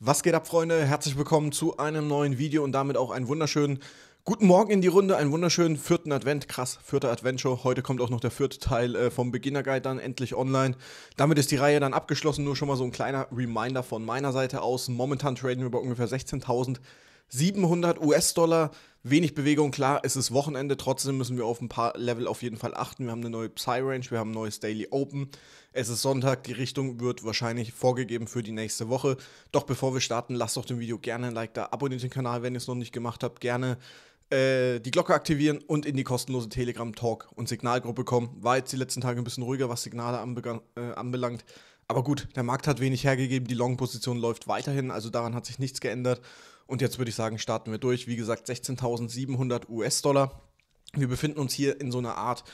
Was geht ab, Freunde? Herzlich willkommen zu einem neuen Video und damit auch einen wunderschönen guten Morgen in die Runde, einen wunderschönen vierten Advent. Krass, vierter Adventshow. Heute kommt auch noch der vierte Teil äh, vom Beginner Guide dann endlich online. Damit ist die Reihe dann abgeschlossen. Nur schon mal so ein kleiner Reminder von meiner Seite aus. Momentan traden wir bei ungefähr 16.000. 700 US-Dollar, wenig Bewegung, klar, es ist Wochenende, trotzdem müssen wir auf ein paar Level auf jeden Fall achten. Wir haben eine neue Psy-Range, wir haben ein neues Daily Open. Es ist Sonntag, die Richtung wird wahrscheinlich vorgegeben für die nächste Woche. Doch bevor wir starten, lasst doch dem Video gerne ein Like da, abonniert den Kanal, wenn ihr es noch nicht gemacht habt, gerne äh, die Glocke aktivieren und in die kostenlose Telegram-Talk- und Signalgruppe kommen. War jetzt die letzten Tage ein bisschen ruhiger, was Signale anbe äh, anbelangt. Aber gut, der Markt hat wenig hergegeben, die Long-Position läuft weiterhin, also daran hat sich nichts geändert. Und jetzt würde ich sagen, starten wir durch. Wie gesagt, 16.700 US-Dollar. Wir befinden uns hier in so einer Art,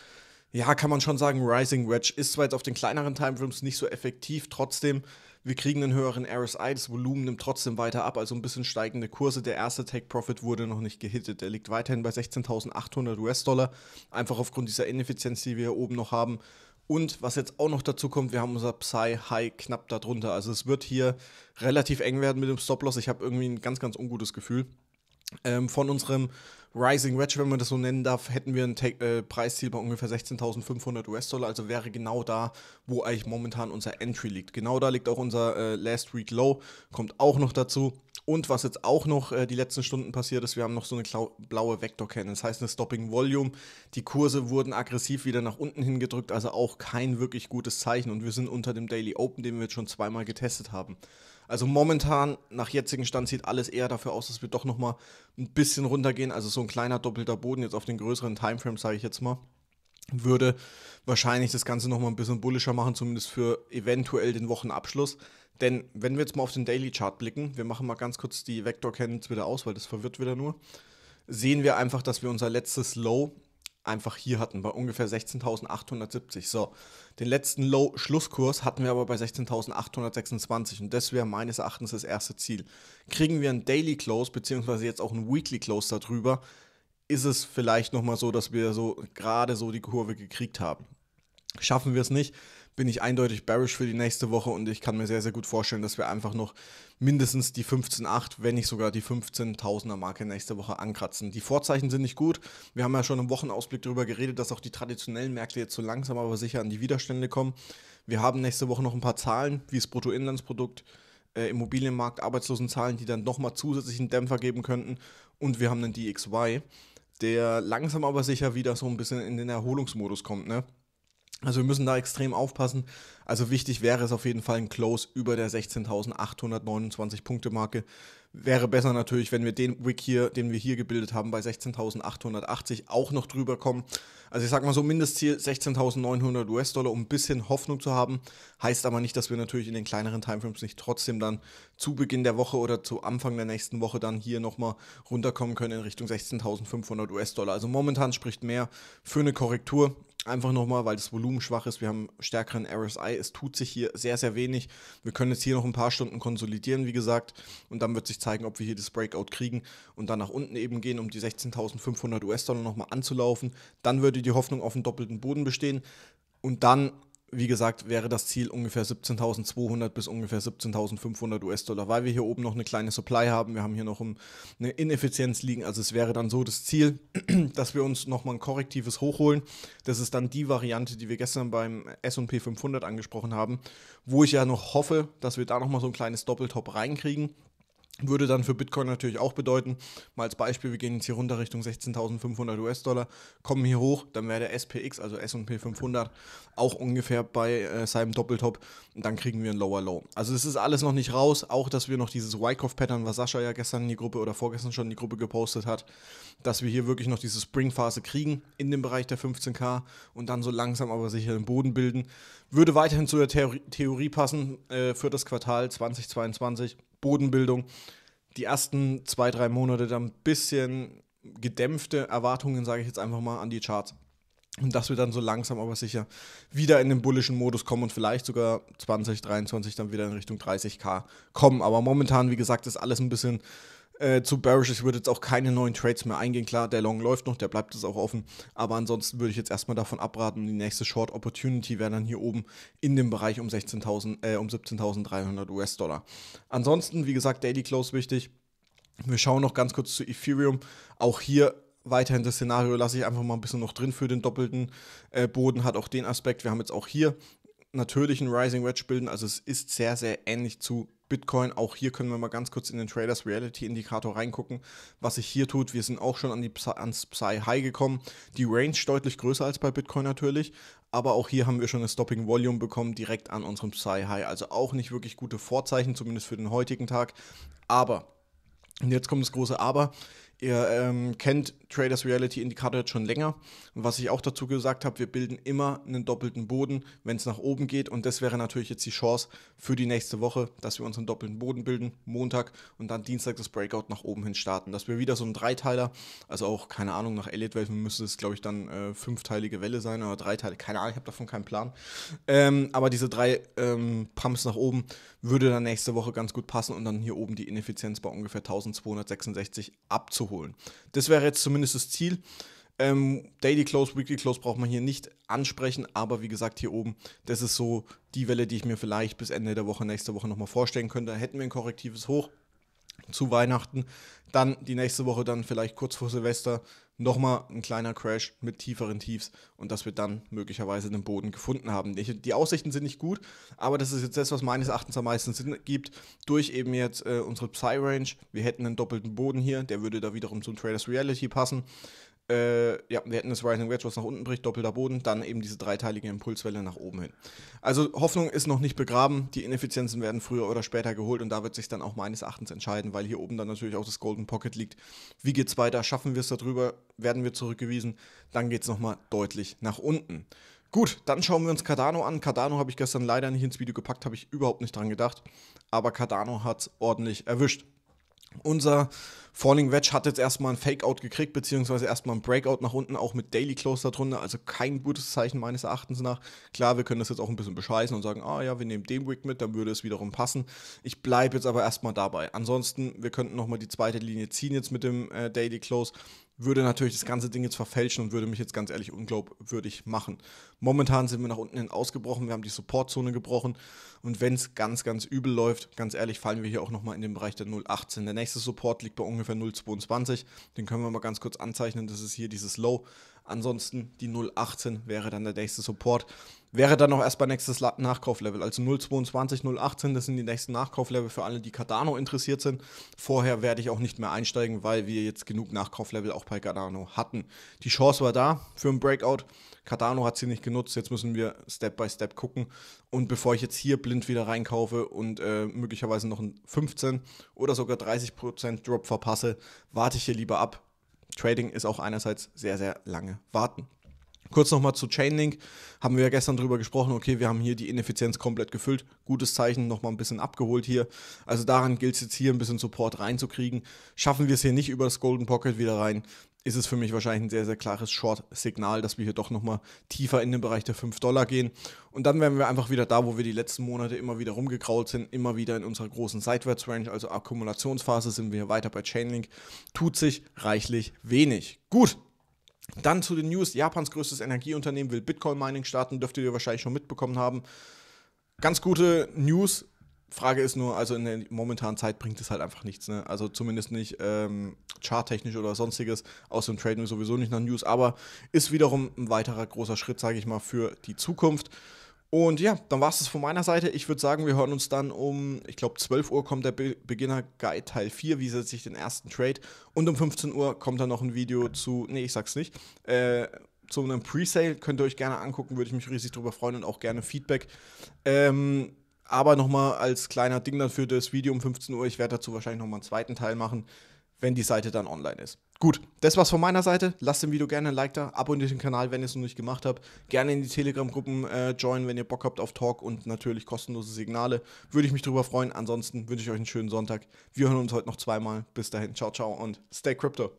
ja, kann man schon sagen, Rising Wedge. Ist zwar jetzt auf den kleineren Timeframes nicht so effektiv, trotzdem, wir kriegen einen höheren RSI, das Volumen nimmt trotzdem weiter ab, also ein bisschen steigende Kurse. Der erste Take Profit wurde noch nicht gehittet. Der liegt weiterhin bei 16.800 US-Dollar, einfach aufgrund dieser Ineffizienz, die wir hier oben noch haben. Und was jetzt auch noch dazu kommt, wir haben unser Psy-High knapp darunter. Also es wird hier relativ eng werden mit dem Stop-Loss. Ich habe irgendwie ein ganz, ganz ungutes Gefühl. Ähm, von unserem Rising Wedge, wenn man das so nennen darf, hätten wir ein Take äh, Preisziel bei ungefähr 16.500 US-Dollar, also wäre genau da, wo eigentlich momentan unser Entry liegt. Genau da liegt auch unser äh, Last Week Low, kommt auch noch dazu. Und was jetzt auch noch äh, die letzten Stunden passiert ist, wir haben noch so eine blaue Vektorkennung, das heißt eine Stopping Volume. Die Kurse wurden aggressiv wieder nach unten hingedrückt, also auch kein wirklich gutes Zeichen. Und wir sind unter dem Daily Open, den wir jetzt schon zweimal getestet haben. Also momentan, nach jetzigem Stand, sieht alles eher dafür aus, dass wir doch nochmal ein bisschen runtergehen. Also so ein kleiner doppelter Boden jetzt auf den größeren Timeframe, sage ich jetzt mal, würde wahrscheinlich das Ganze nochmal ein bisschen bullischer machen, zumindest für eventuell den Wochenabschluss. Denn wenn wir jetzt mal auf den Daily Chart blicken, wir machen mal ganz kurz die Vector Candles wieder aus, weil das verwirrt wieder nur, sehen wir einfach, dass wir unser letztes Low einfach hier hatten, bei ungefähr 16.870. So, den letzten Low-Schlusskurs hatten wir aber bei 16.826 und das wäre meines Erachtens das erste Ziel. Kriegen wir einen Daily Close, beziehungsweise jetzt auch einen Weekly Close darüber, ist es vielleicht nochmal so, dass wir so gerade so die Kurve gekriegt haben. Schaffen wir es nicht, bin ich eindeutig bearish für die nächste Woche und ich kann mir sehr, sehr gut vorstellen, dass wir einfach noch mindestens die 15.8, wenn nicht sogar die 15.000er Marke nächste Woche ankratzen. Die Vorzeichen sind nicht gut. Wir haben ja schon im Wochenausblick darüber geredet, dass auch die traditionellen Märkte jetzt so langsam aber sicher an die Widerstände kommen. Wir haben nächste Woche noch ein paar Zahlen, wie das Bruttoinlandsprodukt, äh, Immobilienmarkt, Arbeitslosenzahlen, die dann nochmal zusätzlichen Dämpfer geben könnten. Und wir haben den DXY, der langsam aber sicher wieder so ein bisschen in den Erholungsmodus kommt, ne? Also wir müssen da extrem aufpassen. Also wichtig wäre es auf jeden Fall ein Close über der 16.829 Punkte Marke. Wäre besser natürlich, wenn wir den Wick hier, den wir hier gebildet haben, bei 16.880 auch noch drüber kommen. Also ich sag mal so Mindestziel 16.900 US-Dollar, um ein bisschen Hoffnung zu haben. Heißt aber nicht, dass wir natürlich in den kleineren Timeframes nicht trotzdem dann zu Beginn der Woche oder zu Anfang der nächsten Woche dann hier nochmal runterkommen können in Richtung 16.500 US-Dollar. Also momentan spricht mehr für eine Korrektur. Einfach nochmal, weil das Volumen schwach ist. Wir haben stärkeren RSI. Es tut sich hier sehr, sehr wenig. Wir können jetzt hier noch ein paar Stunden konsolidieren, wie gesagt. Und dann wird sich zeigen, ob wir hier das Breakout kriegen und dann nach unten eben gehen, um die 16.500 US-Dollar nochmal anzulaufen. Dann würde die Hoffnung auf einen doppelten Boden bestehen. Und dann wie gesagt, wäre das Ziel ungefähr 17.200 bis ungefähr 17.500 US-Dollar, weil wir hier oben noch eine kleine Supply haben. Wir haben hier noch eine Ineffizienz liegen. Also es wäre dann so das Ziel, dass wir uns nochmal ein korrektives hochholen. Das ist dann die Variante, die wir gestern beim S&P 500 angesprochen haben, wo ich ja noch hoffe, dass wir da nochmal so ein kleines Doppeltop reinkriegen. Würde dann für Bitcoin natürlich auch bedeuten, mal als Beispiel, wir gehen jetzt hier runter Richtung 16.500 US-Dollar, kommen hier hoch, dann wäre der SPX, also S&P 500, auch ungefähr bei äh, seinem Doppeltop und dann kriegen wir ein Lower Low. Also es ist alles noch nicht raus, auch dass wir noch dieses Wyckoff-Pattern, was Sascha ja gestern in die Gruppe oder vorgestern schon in die Gruppe gepostet hat, dass wir hier wirklich noch diese Spring-Phase kriegen in dem Bereich der 15k und dann so langsam aber sicher den Boden bilden. Würde weiterhin zu der Theorie, Theorie passen äh, für das Quartal 2022. Bodenbildung. Die ersten zwei, drei Monate dann ein bisschen gedämpfte Erwartungen, sage ich jetzt einfach mal, an die Charts. Und dass wir dann so langsam aber sicher wieder in den bullischen Modus kommen und vielleicht sogar 2023 dann wieder in Richtung 30k kommen. Aber momentan, wie gesagt, ist alles ein bisschen äh, zu Barish, ich würde jetzt auch keine neuen Trades mehr eingehen. Klar, der Long läuft noch, der bleibt jetzt auch offen. Aber ansonsten würde ich jetzt erstmal davon abraten. Die nächste Short Opportunity wäre dann hier oben in dem Bereich um, äh, um 17.300 US-Dollar. Ansonsten, wie gesagt, Daily Close wichtig. Wir schauen noch ganz kurz zu Ethereum. Auch hier weiterhin das Szenario lasse ich einfach mal ein bisschen noch drin für den doppelten äh, Boden. Hat auch den Aspekt, wir haben jetzt auch hier natürlich einen Rising Wedge bilden. Also es ist sehr, sehr ähnlich zu Bitcoin. Auch hier können wir mal ganz kurz in den Traders Reality Indikator reingucken, was sich hier tut. Wir sind auch schon an die, ans Psy High gekommen. Die Range deutlich größer als bei Bitcoin natürlich, aber auch hier haben wir schon ein Stopping Volume bekommen, direkt an unserem Psy High. Also auch nicht wirklich gute Vorzeichen, zumindest für den heutigen Tag. Aber, und jetzt kommt das große Aber, Ihr ähm, kennt Traders Reality Indicator schon länger. Und was ich auch dazu gesagt habe, wir bilden immer einen doppelten Boden, wenn es nach oben geht. Und das wäre natürlich jetzt die Chance für die nächste Woche, dass wir unseren doppelten Boden bilden, Montag und dann Dienstag das Breakout nach oben hin starten. Dass wir wieder so einen Dreiteiler, also auch, keine Ahnung, nach Elliott Wave müsste es, glaube ich, dann äh, fünfteilige Welle sein oder Dreiteile, keine Ahnung, ich habe davon keinen Plan. Ähm, aber diese drei ähm, Pumps nach oben würde dann nächste Woche ganz gut passen und dann hier oben die Ineffizienz bei ungefähr 1266 abzuholen holen. Das wäre jetzt zumindest das Ziel. Ähm, Daily Close, Weekly Close braucht man hier nicht ansprechen, aber wie gesagt, hier oben, das ist so die Welle, die ich mir vielleicht bis Ende der Woche, nächste Woche nochmal vorstellen könnte. Da Hätten wir ein korrektives Hoch, zu Weihnachten. Dann die nächste Woche, dann vielleicht kurz vor Silvester, nochmal ein kleiner Crash mit tieferen Tiefs und dass wir dann möglicherweise den Boden gefunden haben. Die, Aussichten sind nicht gut, aber das ist jetzt das, was meines Erachtens am meisten Sinn gibt, durch eben jetzt äh, unsere Psy-Range. Wir hätten einen doppelten Boden hier, der würde da wiederum zum Traders Reality passen äh, ja, wir hätten das Rising Wedge, was nach unten bricht, doppelter Boden, dann eben diese dreiteilige Impulswelle nach oben hin. Also Hoffnung ist noch nicht begraben, die Ineffizienzen werden früher oder später geholt und da wird sich dann auch meines Erachtens entscheiden, weil hier oben dann natürlich auch das Golden Pocket liegt. Wie geht's weiter? Schaffen wir es darüber? Werden wir zurückgewiesen? Dann geht es nochmal deutlich nach unten. Gut, dann schauen wir uns Cardano an. Cardano habe ich gestern leider nicht ins Video gepackt, habe ich überhaupt nicht dran gedacht. Aber Cardano hat es ordentlich erwischt. Unser Falling Wedge hat jetzt erstmal ein Fakeout gekriegt, beziehungsweise erstmal ein Breakout nach unten, auch mit Daily Close darunter. Also kein gutes Zeichen meines Erachtens nach. Klar, wir können das jetzt auch ein bisschen bescheißen und sagen, ah ja, wir nehmen den Wick mit, dann würde es wiederum passen. Ich bleibe jetzt aber erstmal dabei. Ansonsten, wir könnten nochmal die zweite Linie ziehen jetzt mit dem äh, Daily Close würde natürlich das ganze Ding jetzt verfälschen und würde mich jetzt ganz ehrlich unglaubwürdig machen. Momentan sind wir nach unten hin ausgebrochen, wir haben die Supportzone gebrochen und wenn es ganz, ganz übel läuft, ganz ehrlich, fallen wir hier auch nochmal in den Bereich der 0,18. Der nächste Support liegt bei ungefähr ungefähr 0,22. Den können wir mal ganz kurz anzeichnen. Das ist hier dieses Low. Ansonsten die 0,18 wäre dann der nächste Support wäre dann auch erst bei nächstes Nachkauflevel. Also 0,22, 0,18, das sind die nächsten Nachkauflevel für alle, die Cardano interessiert sind. Vorher werde ich auch nicht mehr einsteigen, weil wir jetzt genug Nachkauflevel auch bei Cardano hatten. Die Chance war da für ein Breakout. Cardano hat sie nicht genutzt. Jetzt müssen wir Step by Step gucken. Und bevor ich jetzt hier blind wieder reinkaufe und äh, möglicherweise noch ein 15 oder sogar 30% Drop verpasse, warte ich hier lieber ab. Trading ist auch einerseits sehr, sehr lange warten. Kurz nochmal zu Chainlink. Haben wir ja gestern drüber gesprochen. Okay, wir haben hier die Ineffizienz komplett gefüllt. Gutes Zeichen, nochmal ein bisschen abgeholt hier. Also daran gilt es jetzt hier ein bisschen Support reinzukriegen. Schaffen wir es hier nicht über das Golden Pocket wieder rein, ist es für mich wahrscheinlich ein sehr, sehr klares Short-Signal, dass wir hier doch nochmal tiefer in den Bereich der 5 Dollar gehen. Und dann wären wir einfach wieder da, wo wir die letzten Monate immer wieder rumgekrault sind, immer wieder in unserer großen Seitwärtsrange, also Akkumulationsphase sind wir hier weiter bei Chainlink. Tut sich reichlich wenig. Gut, dann zu den News. Japans größtes Energieunternehmen will Bitcoin-Mining starten. Dürftet ihr wahrscheinlich schon mitbekommen haben. Ganz gute News. Frage ist nur, also in der momentanen Zeit bringt es halt einfach nichts. Ne? Also zumindest nicht ähm, charttechnisch oder sonstiges. Aus dem Trading sowieso nicht nach News. Aber ist wiederum ein weiterer großer Schritt, sage ich mal, für die Zukunft. Und ja, dann war es das von meiner Seite. Ich würde sagen, wir hören uns dann um, ich glaube, 12 Uhr kommt der Be Beginner Guide Teil 4, wie setze ich den ersten Trade. Und um 15 Uhr kommt dann noch ein Video zu, nee, ich sag's nicht, äh, zu einem Presale. Könnt ihr euch gerne angucken, würde ich mich riesig drüber freuen und auch gerne Feedback. Ähm, aber nochmal als kleiner Ding dann für das Video um 15 Uhr. Ich werde dazu wahrscheinlich nochmal einen zweiten Teil machen, wenn die Seite dann online ist. Gut, das war's von meiner Seite. Lasst dem Video gerne ein Like da, abonniert den Kanal, wenn ihr es noch nicht gemacht habt. Gerne in die Telegram-Gruppen äh, joinen, wenn ihr Bock habt auf Talk und natürlich kostenlose Signale. Würde ich mich drüber freuen. Ansonsten wünsche ich euch einen schönen Sonntag. Wir hören uns heute noch zweimal. Bis dahin, ciao, ciao und stay crypto.